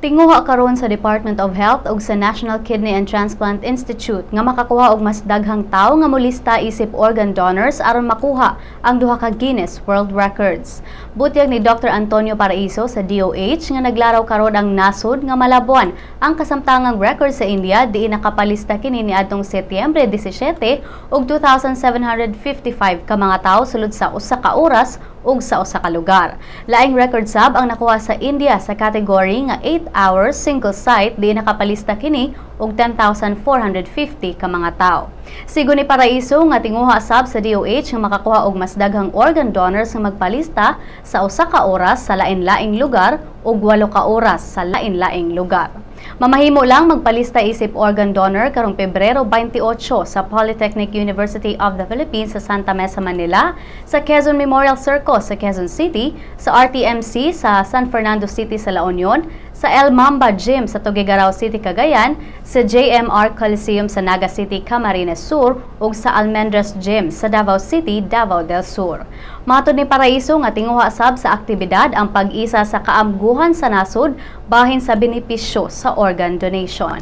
Tinguha karon sa Department of Health ug sa National Kidney and Transplant Institute nga makakuha og mas daghang tawo nga molista isip organ donors aron makuha ang duha ka Guinness World Records. Butyag ni Dr. Antonio Paraiso sa DOH nga naglaraw karon ang nasod nga malabuan ang kasamtangang record sa India diin nakapalista kini niadtong Setyembre 17 og 2755 ka mga tawo sulod sa usa ka oras ug sa usa ka lugar. Laing record sab ang nakuha sa India sa kategory nga 8 hours single site di nakapalista kini og 10,450 ka mga tawo. Sigo ni Paraiso nga tinguha sab sa DOH nga makakuha og mas daghang organ donors nga magpalista sa usa ka oras sa lain-laing lugar og walo ka oras sa lain-laing lugar. Mamahimo lang magpalista isip organ donor karong Pebrero 28 sa Polytechnic University of the Philippines sa Santa Mesa, Manila, sa Quezon Memorial Circle sa Quezon City, sa RTMC sa San Fernando City sa La Union, sa El Mamba Gym sa Tuguegarao City, Cagayan, sa JMR Coliseum sa Naga City, Camarines Sur, ug sa Almendras Gym sa Davao City, Davao del Sur. Matod ni Paraiso nga tinguha sab sa aktibidad ang pag-isa sa kaamguhan sa nasod bahin sa benepisyo sa organ donation.